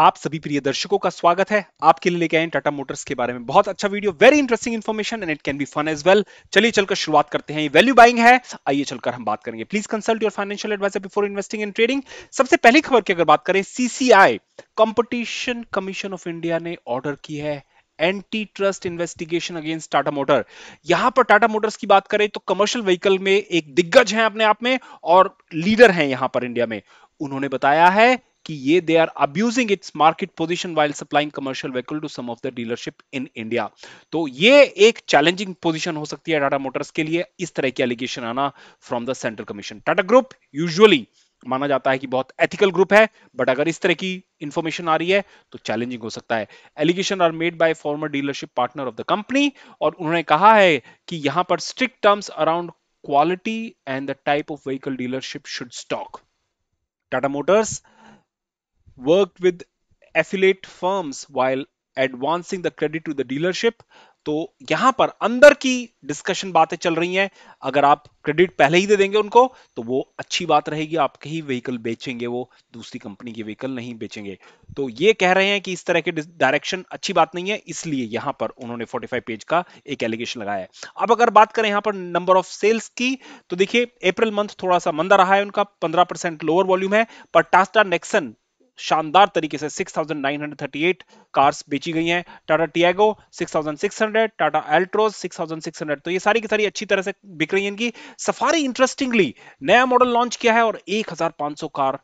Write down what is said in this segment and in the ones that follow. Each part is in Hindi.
आप सभी प्रिय दर्शकों का स्वागत है आपके लिए लेके आए टाटा मोटर्स के बारे में बहुत अच्छा video very interesting information and it can be fun as well चलिए चलकर शुरुआत करते हैं ये वैल्यू बाइंग है आइए चलकर हम बात करेंगे please consult your financial advisor before investing in trading सबसे पहली खबर की अगर बात करें CCI Competition Commission of India ने ऑर्डर की है anti trust investigation against Tata motor यहां पर टाटा मोटर्स की बात करें तो कमर्शियल व्हीकल में एक दिग्गज हैं अपने आप में और लीडर हैं यहां पर इंडिया में उन्होंने बताया है कि ये they are abusing its market position while supplying commercial vehicle to some of the dealership in India तो ये एक चैलेंजिंग पोजीशन हो सकती है टाटा मोटर्स के लिए इस तरह की एलिगेशन आना from the central commission Tata group usually माना जाता है कि बहुत एथिकल ग्रुप है बट अगर इस तरह की इंफॉर्मेशन आ रही है तो चैलेंजिंग हो सकता है allegation are made by former dealership partner of the company और उन्होंने कहा है कि यहां पर strict terms around quality and the type of vehicle dealership should stock Tata motors worked with affiliate firms while advancing the credit to the dealership तो यहां पर अंदर की डिस्कशन बातें चल रही हैं अगर आप क्रेडिट पहले ही दे देंगे उनको तो वो अच्छी बात रहेगी आपके ही व्हीकल बेचेंगे वो दूसरी कंपनी के व्हीकल नहीं बेचेंगे तो ये कह रहे हैं कि इस तरह के डायरेक्शन अच्छी बात नहीं है इसलिए यहां पर उन्होंने 45 पेज का एक एलिगेशन लगाया है अब अगर बात करें यहां पर नंबर ऑफ सेल्स की तो देखिए अप्रैल मंथ थोड़ा सा मंदा रहा है उनका पंद्रह लोअर वॉल्यूम है पर टास्टा नेक्सन शानदार तरीके से 6,938 कार्स बेची गई हैं टाटा टियागो 6,600 टाटा एल्ट्रोज 6,600 तो ये सारी की सारी अच्छी तरह से बिक रही है इनकी सफारी इंटरेस्टिंगली नया मॉडल लॉन्च किया है और 1,500 कार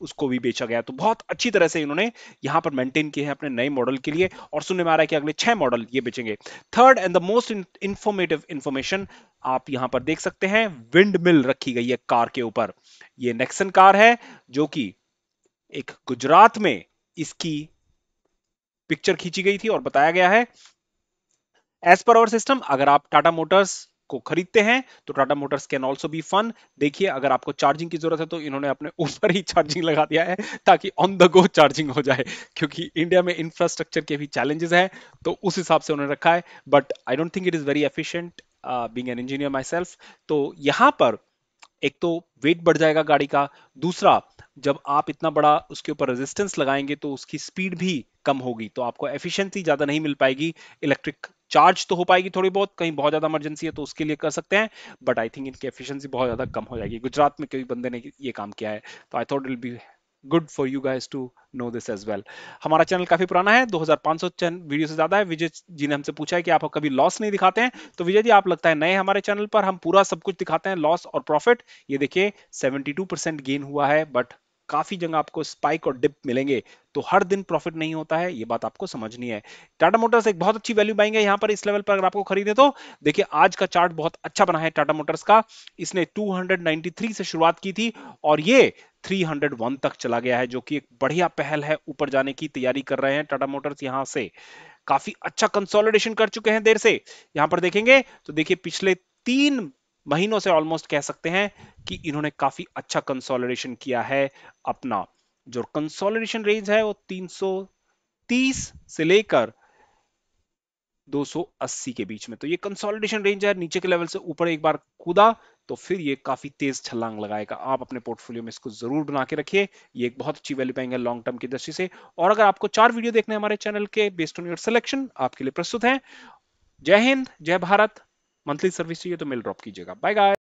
उसको भी बेचा गया तो बहुत अच्छी तरह से इन्होंने यहां पर मेंटेन किए हैं अपने नए मॉडल के लिए और सुनने में आ रहा है कि अगले छह मॉडल ये बेचेंगे third and the most informative information आप यहां पर देख सकते हैं विंडमिल रखी गई है कार के ऊपर ये नेक्सन कार है जो कि एक गुजरात में इसकी पिक्चर खींची गई थी और बताया गया है एज पर आवर सिस्टम अगर आप टाटा मोटर्स को खरीदते हैं तो Tata motors can also be fun देखिए अगर आपको चार्जिंग की जरूरत है तो इन्होंने अपने ऊपर ही चार्जिंग लगा दिया है ताकि ऑन द गो चार्जिंग हो जाए क्योंकि इंडिया में इंफ्रास्ट्रक्चर के भी चैलेंजेस हैं तो उस हिसाब से उन्होंने रखा है but I don't think it is very efficient being an engineer myself तो यहां पर एक तो वेट बढ़ जाएगा गाड़ी का दूसरा जब आप इतना बड़ा उसके ऊपर रेजिस्टेंस लगाएंगे तो उसकी स्पीड भी कम होगी तो आपको एफिशिएंसी ज्यादा नहीं मिल पाएगी इलेक्ट्रिक चार्ज तो हो पाएगी थोड़ी बहुत कहीं बहुत ज्यादा इमरजेंसी है तो उसके लिए कर सकते हैं बट आई थिंक इनकी एफिशिएंसी बहुत ज्यादा कम हो जाएगी गुजरात में कई बंदे ने ये काम किया है तो I thought will be good for you guys to know this as well हमारा चैनल काफी पुराना है 2500 वीडियो से ज्यादा है विजय जी ने हमसे पूछा है कि आप कभी लॉस नहीं दिखाते हैं तो विजय जी आप लगता है नए हमारे चैनल पर हम पूरा सब कुछ दिखाते हैं लॉस और प्रॉफिट ये देखिए 72 परसेंट गेन हुआ है बट काफी जगह आपको स्पाइक और डिप मिलेंगे तो हर दिन प्रॉफिट नहीं होता है ये बात आपको समझनी है टाटा मोटर्स एक बहुत अच्छी वैल्यू बाइंग है यहाँ पर इस लेवल पर अगर आपको खरीदे तो देखिए आज का चार्ट बहुत अच्छा बना है टाटा मोटर्स का इसने 293 से शुरुआत की थी और ये 301 तक चला गया है जो कि एक बढ़िया पहल है ऊपर जाने की तैयारी कर रहे हैं टाटा मोटर्स यहाँ से काफी अच्छा कंसोलिडेशन कर चुके हैं देर से यहां पर देखेंगे तो देखिए पिछले तीन महीनों से ऑलमोस्ट कह सकते हैं कि इन्होंने काफी अच्छा कंसोलिडेशन किया है अपना जो कंसोलिडेशन रेंज है वो 330 से लेकर 280 के बीच में तो ये कंसोलिडेशन रेंज है नीचे के लेवल से ऊपर एक बार कूदा तो फिर ये काफी तेज छलांग लगाएगा आप अपने पोर्टफोलियो में इसको जरूर बना के रखिए ये एक बहुत अच्छी वैल्यू पाएंगे लॉन्ग टर्म की दृष्टि से और अगर आपको चार वीडियो देखने हमारे चैनल के बेस्ड ऑन योर सिलेक्शन आपके लिए प्रस्तुत है जय हिंद जय भारत मंथली सर्विस चाहिए तो मेल ड्रॉप कीजिएगा बाय गाय